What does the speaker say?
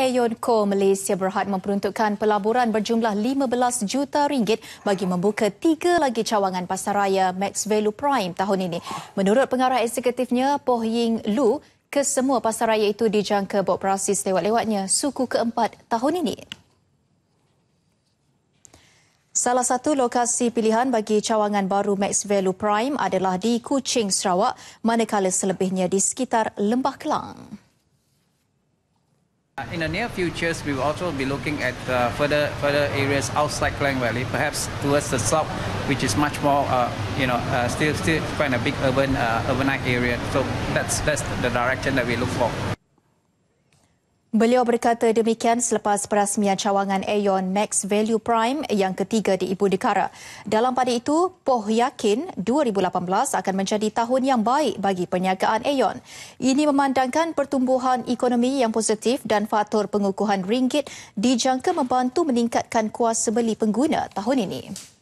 Aeon Co Malaysia Berhad memperuntukkan pelaburan berjumlah 15 juta ringgit bagi membuka tiga lagi cawangan pasaraya Max Value Prime tahun ini. Menurut pengarah eksekutifnya Poh Ying Lu, kesemua pasaraya itu dijangka beroperasi lewat-lewatnya suku keempat tahun ini. Salah satu lokasi pilihan bagi cawangan baru Max Value Prime adalah di Kuching, Sarawak, manakala selebihnya di sekitar Lembah Kelang. Uh, in the near future, we will also be looking at uh, further further areas outside Klang Valley, perhaps towards the south, which is much more, uh, you know, uh, still still quite a big urban uh, urbanite area. So that's that's the direction that we look for. Beliau berkata demikian selepas perasmian cawangan Aeon Next Value Prime yang ketiga di Ibu Dekara. Dalam pada itu, Poh yakin 2018 akan menjadi tahun yang baik bagi perniagaan Aeon. Ini memandangkan pertumbuhan ekonomi yang positif dan faktor pengukuhan ringgit dijangka membantu meningkatkan kuasa beli pengguna tahun ini.